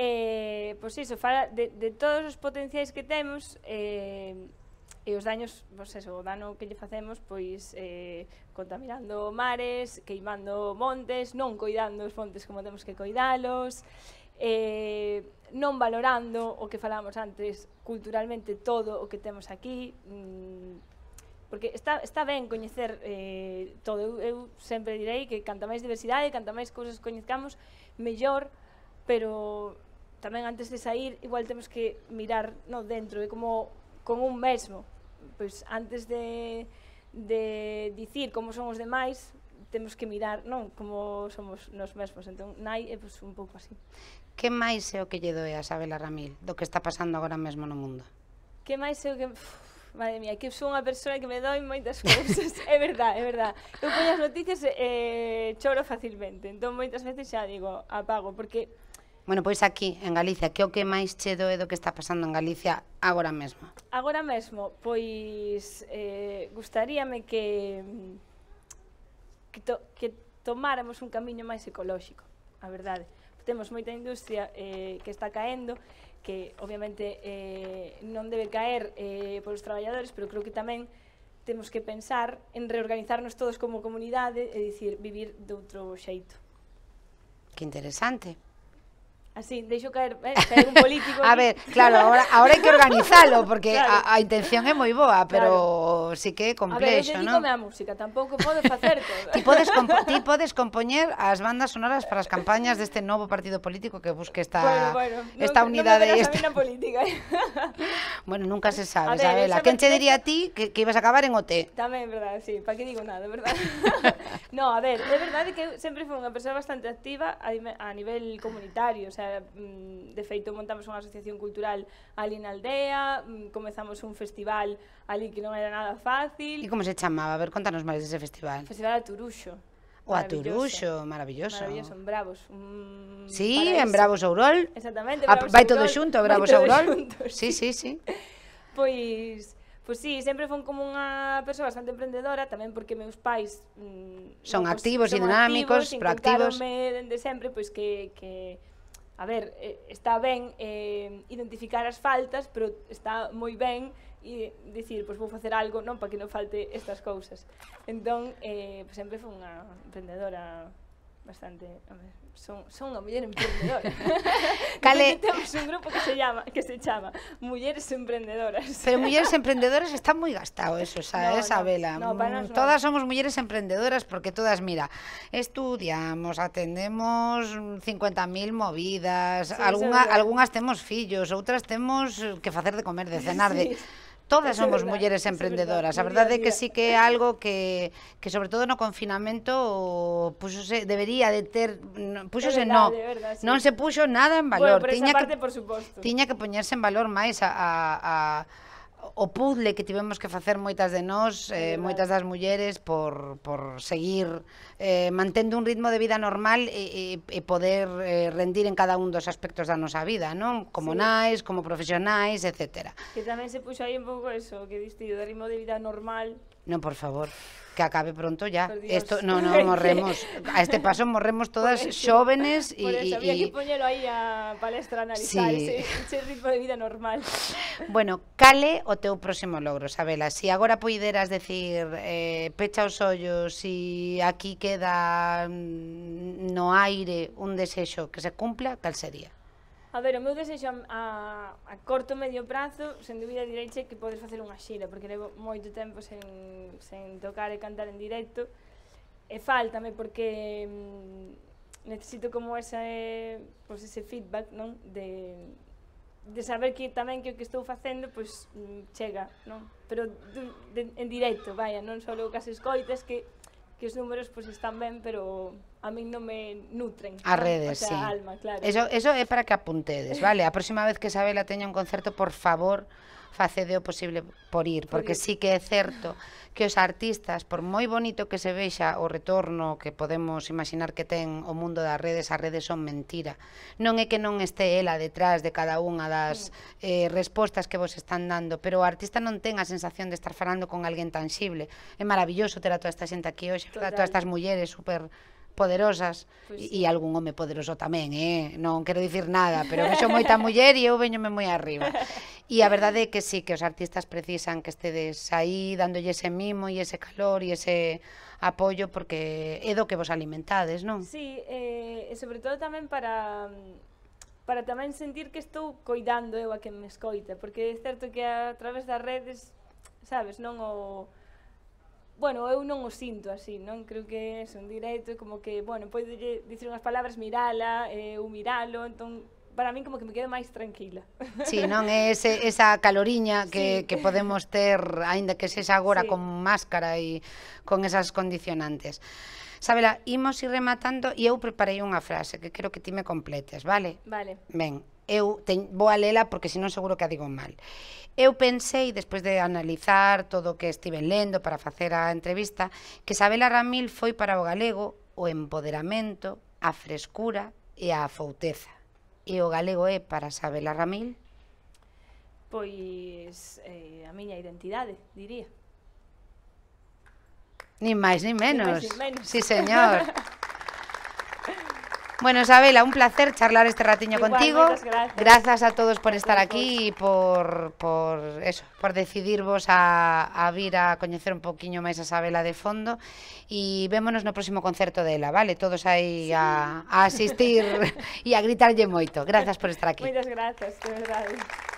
S2: eh, pois iso, fala de, de todos os potenciais que temos eh, e os daños, pois eso, o dano que lle facemos pois eh, contaminando mares, queimando montes, non coidando os fontes como temos que coidalos, eh, non valorando o que falamos antes culturalmente todo o que temos aquí mm, porque está, está ben coñecer eh, todo eu, eu sempre direi que canta máis diversidade canta máis cousas coñezcamos mellor pero tamén antes de sair igual temos que mirar no dentro, e como con un mesmo. Pois antes de de dicir como son os demais, temos que mirar, non, como somos nos mesmos. Entón, nai é pois, un pouco así.
S1: Que máis é o que lle doe a Sabela Ramil do que está pasando agora mesmo no mundo?
S2: Que máis é o que... Uf, Madre mía, que sou unha persoa que me doi moitas (laughs) cousas. é verdad, é verdad. Eu poño as noticias e eh, choro facilmente. Entón, moitas veces xa digo, apago, porque
S1: Bueno, pois aquí, en Galicia, que o que máis che doe do que está pasando en Galicia agora mesmo?
S2: Agora mesmo, pois eh, gustaríame que que, to, que tomáramos un camiño máis ecolóxico, a verdade. Temos moita industria eh, que está caendo, que obviamente eh, non debe caer eh, polos traballadores, pero creo que tamén temos que pensar en reorganizarnos todos como comunidade e dicir vivir de outro xeito.
S1: Que interesante.
S2: Así, de eh, caer, un político. (laughs) a ver, claro, ahora, hay que organizarlo, porque (laughs) a,
S1: intención es muy boa, pero sí que complejo ¿no? ¿no? A
S2: ver, yo música, tampoco puedo hacer (laughs) todo. ti
S1: podes, compo ti bandas sonoras para las campañas de este nuevo partido político que busque esta, esta unidad unidade.
S2: ¿eh?
S1: bueno, nunca se sabe, a te diría a ti que, ibas a acabar en OT?
S2: Tamén, verdad, sí, para que digo nada, verdad. no, a ver, é verdade que siempre sempre fui unha persoa bastante activa a, a nivel comunitario, o sea, sea, mm, de feito montamos unha asociación cultural ali na aldea, mm, comezamos un festival ali que non era nada fácil. E como se chamaba?
S1: A ver, contanos máis ese festival.
S2: Festival Turuxo. O Aturuxo,
S1: maravilloso. Maravilloso, en Bravos. Un sí, paraíso. en Bravos Ourol. Exactamente, ah, Bravos a, Vai todo xunto, Bravos Ourol. Sí, sí, sí.
S2: (laughs) Pois... Pois sí, sempre fun como unha persoa bastante emprendedora, tamén porque meus pais
S1: mm, son activos e dinámicos, activos, proactivos.
S2: dende sempre pois que que a ver, eh, está ben eh, identificar as faltas, pero está moi ben e dicir, pois vou facer algo non para que non falte estas cousas. Entón, eh, pois sempre foi unha emprendedora bastante. Son, son una emprendedora. (laughs) Cale... un grupo que se llama, que se Emprendedoras. Pero Mujeres (laughs)
S1: emprendedoras está muy gastado eso, esa vela. Mm, todas somos Mujeres emprendedoras porque todas, mira, estudiamos, atendemos 50.000 movidas, algunas algunas algunhas fillos, otras tenemos que hacer de comer, de (laughs) cenar, de Todas somos mulleres emprendedoras. A verdade é que sí que é algo que, que sobre todo no confinamento puxose, debería de ter, puxose verdad, no, Verdad, sí. non se puxo nada en valor. Bueno, tiña, parte,
S2: que, tiña
S1: que poñerse en valor máis a, a, a o puzzle que tivemos que facer moitas de nós, eh, moitas das mulleres por, por seguir eh, mantendo un ritmo de vida normal e, e, e poder eh, rendir en cada un dos aspectos da nosa vida, non? Como sí. nais, como profesionais, etc.
S2: Que tamén se puxo aí un pouco eso, que diste de ritmo de vida normal.
S1: Non, por favor que acabe pronto ya. Esto no, (laughs) no morremos. A este paso morremos todas eso, jóvenes y, por eso, había y, que
S2: ponerlo ahí a palestra analizar sí. ese, ese, ritmo de vida normal.
S1: Bueno, cale o teu próximo logro, Sabela. Si agora poideras decir eh, pecha os ollos, si aquí queda mm, no aire un desexo que se cumpla, cal sería?
S2: A ver, o meu desexo a, a, a corto medio prazo, sen dúbida direiche que podes facer unha xira, porque levo moito tempo sen, sen tocar e cantar en directo, e faltame porque mm, necesito como ese, pues, ese feedback, non? De, de saber que tamén que o que estou facendo pois pues, mm, chega, non? Pero de, de, en directo, vaya, non só que as escoitas que que os números pues están bien, pero a mí no me nutren. A redes, sí. Eso, eso
S1: para que apuntedes, vale? La próxima vez que Isabela tenga un concerto, por favor, facede o posible por ir, porque sí que é certo que os artistas, por moi bonito que se vexa o retorno que podemos imaginar que ten o mundo das redes, as redes son mentira. Non é que non este ela detrás de cada unha das eh, respostas que vos están dando, pero o artista non ten a sensación de estar falando con alguén tangible. É maravilloso ter a toda esta xente aquí hoxe, a todas estas mulleres super poderosas pues pois sí. e algún home poderoso tamén, eh? non quero dicir nada, pero vexo moita muller e eu veñome moi arriba. E a verdade é que sí, que os artistas precisan que estedes aí dándolle ese mimo e ese calor e ese apoio porque é do que vos alimentades, non? Sí,
S2: eh, e sobre todo tamén para para tamén sentir que estou coidando eu a que me escoita, porque é certo que a través das redes, sabes, non o bueno, eu non o sinto así, non? Creo que é un directo, como que, bueno, podo dicir unhas palabras, mirala, eh, eu miralo, entón para min como que me quedo máis tranquila. Sí, non é
S1: ese, esa caloriña que, sí. que podemos ter, aínda que sexa agora sí. con máscara e con esas condicionantes. Sabela, imos ir rematando e eu preparei unha frase que quero que ti me completes, vale? Vale. Ben, eu te, vou a lela porque senón seguro que a digo mal. Eu pensei, despois de analizar todo o que estive lendo para facer a entrevista, que Isabela Ramil foi para o galego o empoderamento, a frescura e a fouteza. E o galego é para Isabela Ramil?
S2: Pois eh, a miña identidade, diría.
S1: Ni máis, ni menos. Ni máis, ni menos. Sí, señor. (laughs) Bueno, Isabela, un placer charlar este ratiño Igual, contigo. Gracias. gracias. a todos por estar aquí e por, por, eso, por decidirvos a, a vir a coñecer un poquinho máis a Isabela de fondo e vémonos no próximo concerto dela, vale? Todos aí sí. a, a asistir e (laughs) (laughs) a gritarlle moito. Gracias por estar aquí.
S2: Moitas gracias, de verdade.